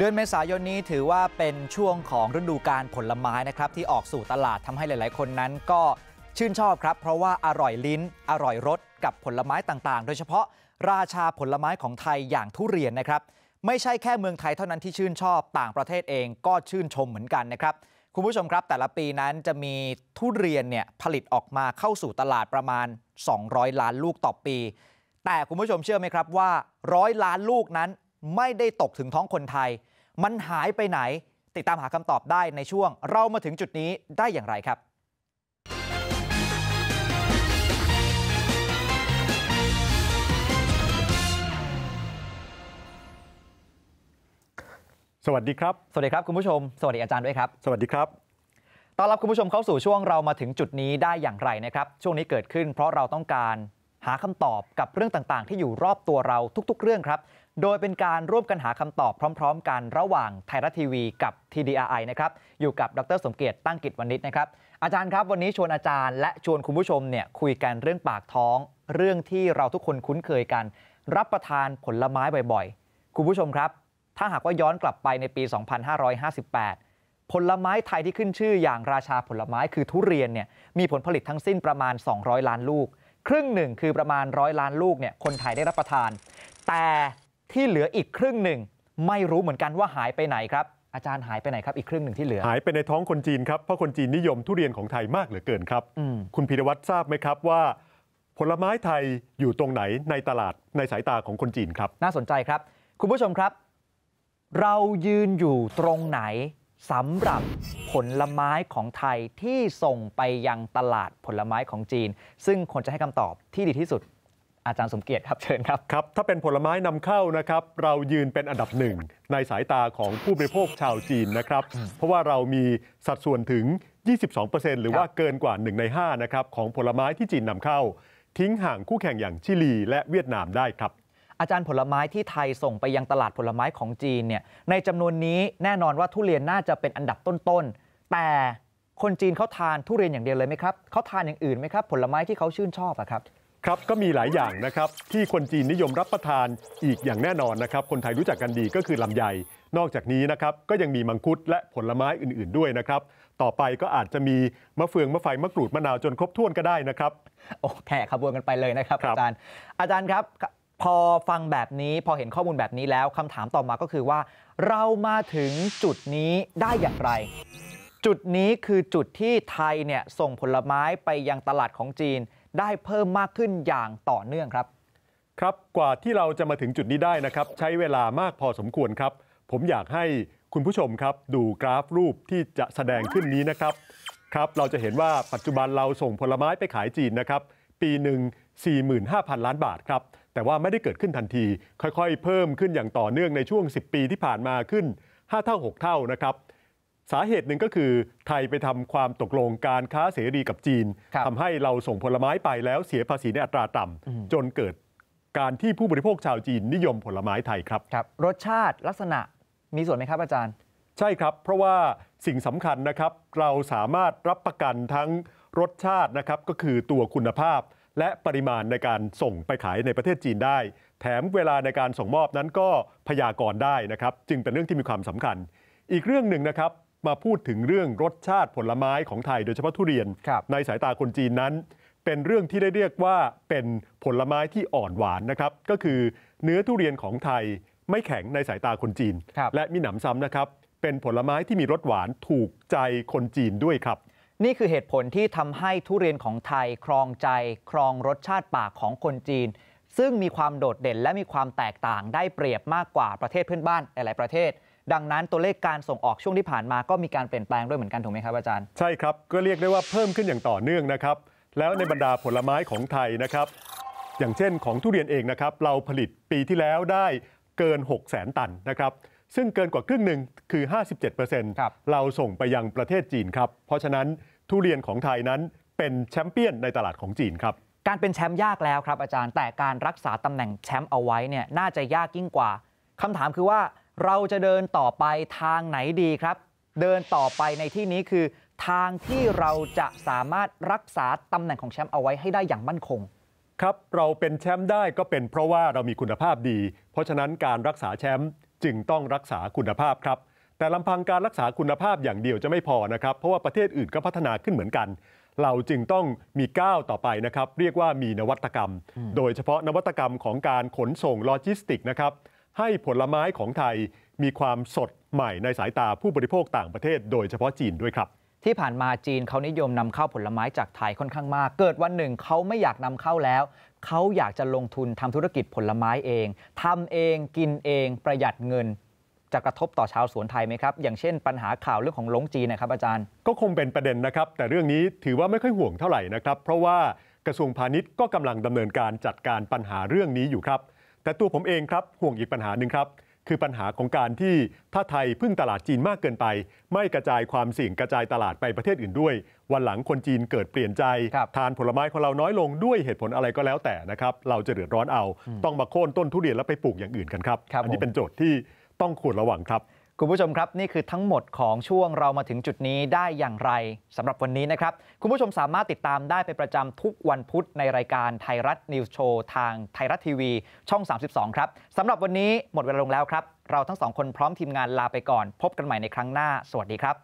เดือนเมษายนนี้ถือว่าเป็นช่วงของฤดูการผลไม้นะครับ ที่ออกสู่ตลาดทำให้หลายๆ คนนั้น ก็ชื่นชอบครับเพราะว่าอร่อยลิ้นอร่อยรสกับผลไม้ต่างๆ โดยเฉพาะราชาผลไม้ของไทยอย่างทุเรียนนะครับไม่ใช่แค่เมืองไทยเท่านั้นที่ชื่นชอบต่างประเทศเองก็ชื่นชมเหมือนกันนะครับคุณผู้ชมครับแต่ละปีนั้นจะมีทุเรียนเนี่ยผลิตออกมาเข้าสู่ตลาดประมาณ 200 ล้านลูกต่อปี แต่คุณผู้ชมเชื่อไหมครับว่าร้อยล้านลูกนั้นไม่ได้ตกถึงท้องคนไทยมันหายไปไหน ติดตามหาคำตอบได้ในช่วงเรามาถึงจุดนี้ได้อย่างไรครับ สวัสดีครับสวัสดีครับคุณผู้ชม สวัสดีอาจารย์ด้วยครับ สวัสดีครับต้อนรับคุณผู้ชมเข้าสู่ช่วงเรามาถึงจุดนี้ได้อย่างไรนะครับ ช่วงนี้เกิดขึ้นเพราะเราต้องการหาคำตอบกับเรื่องต่าง ๆ ที่อยู่รอบตัวเราทุก ๆ เรื่องครับ โดยเป็นการร่วมกันหาคำตอบพร้อม ๆ กันระหว่างไทยรัฐทีวีกับ TDRI นะครับ อยู่กับดรสมเกียรติตั้งกิจวณิชนะครับอาจารย์ครับวันนี้ชวนอาจารย์และชวนคุณผู้ชมเนี่ยคุยกันเรื่องปากท้องเรื่องที่เราทุกคนคุ้นเคยกัน รับประทานผลไม้บ่อย ๆ คุณผู้ชมครับ ถ้าหากว่าย้อนกลับไปในปี 2558 ผลไม้ไทยที่ขึ้นชื่อ อย่างราชาผลไม้คือทุเรียนเนี่ยมีผลผลิตทั้งสิ้นประมาณ 200 ล้านลูกครึ่งหนึ่งคือประมาณร้อยล้านลูกเนี่ยคนไทยได้รับประทาน แต่ที่เหลืออีกครึ่งหนึ่งไม่รู้เหมือนกันว่าหายไปไหน ครับ อาจารย์หายไปไหนครับ อีกครึ่งหนึ่งที่เหลือ หายไปในท้องคนจีนครับเพราะคนจีนนิยมทุเรียนของไทยมากเหลือเกินครับคุณพีรวัตรทราบไหมครับว่า ผลไม้ไทยอยู่ตรงไหนในตลาดในสายตาของคนจีนครับ น่าสนใจครับ คุณผู้ชมครับ เรายืนอยู่ตรงไหนสำหรับผลไม้ของไทยที่ส่งไปยังตลาดผลไม้ของจีน ซึ่งคนจะให้คำตอบที่ดีที่สุด อาจารย์สมเกียรติครับเชิญครับครับ ถ้าเป็นผลไม้นำเข้านะครับ เรายืนเป็นอันดับหนึ่งในสายตาของผู้บริโภคชาวจีนนะครับเพราะว่าเรามีสัดส่วนถึง 22%หรือว่าเกินกว่า1ใน5นะครับของผลไม้ที่จีนนำเข้า ทิ้งห่างคู่แข่งอย่างชิลี และเวียดนามได้ครับอาจารย์ผลไม้ที่ไทยส่งไปยังตลาดผลไม้ของจีนเนี่ยในจำนวนนี้แน่นอนว่าทุเรียนน่าจะเป็นอันดับต้นๆ แต่คนจีนเขาทานทุเรียนอย่างเดียวเลยไหมครับเขาทานอย่างอื่นไหมครับผลไม้ที่เขาชื่นชอบอะครับ ครับก็มีหลายอย่างนะครับ ที่คนจีนนิยมรับประทานอีกอย่างแน่นอนนะครับ คนไทยรู้จักกันดีก็คือลำไยนอกจากนี้นะครับ ก็ยังมีมังคุดและผลไม้อื่นๆ ด้วยนะครับ ต่อไปก็อาจจะมีมะเฟืองมะไฟมะกรูดมะนาวจนครบถ้วนก็ได้นะครับ โอ้แห่ขบวนกันไปเลยนะครับรบอาจารย์อาจารย์ครับพอฟังแบบนี้พอเห็นข้อมูลแบบนี้แล้ว คำถามต่อมาก็คือว่า เรามาถึงจุดนี้ได้อย่างไร จุดนี้คือจุดที่ไทยเนี่ยส่งผลไม้ไปยังตลาดของจีน ได้เพิ่มมากขึ้นอย่างต่อเนื่องครับครับ กว่าที่เราจะมาถึงจุดนี้ได้นะครับ ใช้เวลามากพอสมควรครับ ผมอยากให้คุณผู้ชมครับดูกราฟรูปที่จะแสดงขึ้นนี้นะครับ ครับ เราจะเห็นว่าปัจจุบันเราส่งผลไม้ไปขายจีนนะครับปีหนึ่ง45,000 ล้านบาทครับแต่ว่าไม่ได้เกิดขึ้นทันที ค่อยๆ เพิ่มขึ้นอย่างต่อเนื่องในช่วง 10 ปีที่ผ่านมาขึ้น 5 เท่า 6 เท่านะครับ สาเหตุหนึ่งก็คือไทยไปทำความตกลงการค้าเสรีกับจีน ทำให้เราส่งผลไม้ไปแล้วเสียภาษีในอัตราต่ำ จนเกิดการที่ผู้บริโภคชาวจีนนิยมผลไม้ไทยครับครับรสชาติลักษณะมีส่วนไหมครับ อาจารย์ ใช่ครับ เพราะว่าสิ่งสำคัญนะครับ เราสามารถรับประกันทั้งรสชาตินะครับก็คือตัวคุณภาพและปริมาณในการส่งไปขายในประเทศจีนได้ แถมเวลาในการส่งมอบนั้นก็พยากรณ์ได้นะครับ จึงเป็นเรื่องที่มีความสำคัญ อีกเรื่องหนึ่งนะครับมาพูดถึงเรื่องรสชาติผลไม้ของไทย โดยเฉพาะทุเรียน ในสายตาคนจีนนั้น เป็นเรื่องที่ได้เรียกว่าเป็นผลไม้ที่อ่อนหวานนะครับ ก็คือเนื้อทุเรียนของไทยไม่แข็งในสายตาคนจีนและมีหนำซ้ำนะครับเป็นผลไม้ที่มีรสหวานถูกใจคนจีนด้วยครับนี่คือเหตุผลที่ทำให้ทุเรียนของไทยครองใจครองรสชาติปากของคนจีน ซึ่งมีความโดดเด่นและมีความแตกต่าง ได้เปรียบมากกว่าประเทศเพื่อนบ้านหลายประเทศ ดังนั้นตัวเลขการส่งออกช่วงที่ผ่านมาก็มีการเปลี่ยนแปลงด้วยเหมือนกันถูกไหมครับอาจารย์ใช่ครับ ก็เรียกได้ว่าเพิ่มขึ้นอย่างต่อเนื่องนะครับแล้วในบรรดาผลไม้ของไทยนะครับอย่างเช่น ของทุเรียนเองนะครับเราผลิตปีที่แล้วได้เกิน6 0 0 0ตันนะครับ ซึ่งเกินกว่าครึ่งหนึ่งคือ 57%รเราส่งไปยังประเทศจีนครับเพราะฉะนั้นทุเรียนของไทยนั้นเป็นแชมเปี้ยนในตลาดของจีนครับ การเป็นแชมป์ยากแล้วครับ อาจารย์แต่การรักษาตำแหน่งแชมป์เอาไว้เนี่ยน่าจะยากยิ่งกว่า คำถามคือว่าเราจะเดินต่อไปทางไหนดีครับ เดินต่อไปในที่นี้คือ ทางที่เราจะสามารถรักษาตำแหน่งของแชมป์เอาไว้ให้ได้อย่างมั่นคง ครับเราเป็นแชมป์ได้ก็เป็นเพราะว่าเรามีคุณภาพดี เพราะฉะนั้นการรักษาแชมป์จึงต้องรักษาคุณภาพครับแต่ลำพังการรักษาคุณภาพอย่างเดียวจะไม่พอนะครับ เพราะว่าประเทศอื่นก็พัฒนาขึ้นเหมือนกัน เราจึงต้องมีก้าวต่อไปนะครับ เรียกว่ามีนวัตกรรม โดยเฉพาะนวัตกรรมของการขนส่งโลจิสติกนะครับ ให้ผลไม้ของไทยมีความสดใหม่ในสายตาผู้บริโภคต่างประเทศ โดยเฉพาะจีนด้วยครับ ที่ผ่านมาจีนเขานิยมนำเข้าผลไม้จากไทยค่อนข้างมากเกิดวันหนึ่งเขาไม่อยากนำเข้าแล้วเขาอยากจะลงทุนทำธุรกิจผลไม้เอง ทำเองกินเองประหยัดเงินจะกระทบต่อชาวสวนไทยไหมครับ อย่างเช่นปัญหาข่าวเรื่องของลงจีนนะครับ อาจารย์ก็คงเป็นประเด็นนะครับ แต่เรื่องนี้ถือว่าไม่ค่อยห่วงเท่าไหร่นะครับ เพราะว่ากระทรวงพาณิชย์ก็กำลังดำเนินการจัดการปัญหาเรื่องนี้อยู่ครับ แต่ตัวผมเองครับ ห่วงอีกปัญหาหนึ่งครับ คือปัญหาของการที่ถ้าไทยพึ่งตลาดจีนมากเกินไป ไม่กระจายความเสี่ยงกระจายตลาดไปประเทศอื่นด้วย วันหลังคนจีนเกิดเปลี่ยนใจ ทานผลไม้ของเราน้อยลงด้วยเหตุผลอะไรก็แล้วแต่นะครับเราจะเดือดร้อนเอา ต้องมาโค่นต้นทุเรียนแล้วไปปลูกอย่างอื่นกันครับอันนี้เป็นโจทย์ที่ต้องขูดระวังครับ คุณผู้ชมครับนี่คือทั้งหมดของช่วงเรามาถึงจุดนี้ได้อย่างไรสำหรับวันนี้นะครับ คุณผู้ชมสามารถติดตามได้เป็นประจำ ทุกวันพุธในรายการไทยรัฐนิวส์โชว์ทางไทยรัฐทีวี ช่อง 32 ครับสำหรับวันนี้หมดเวลาลงแล้วครับเราทั้งสองคนพร้อมทีมงานลาไปก่อน พบกันใหม่ในครั้งหน้าสวัสดีครับ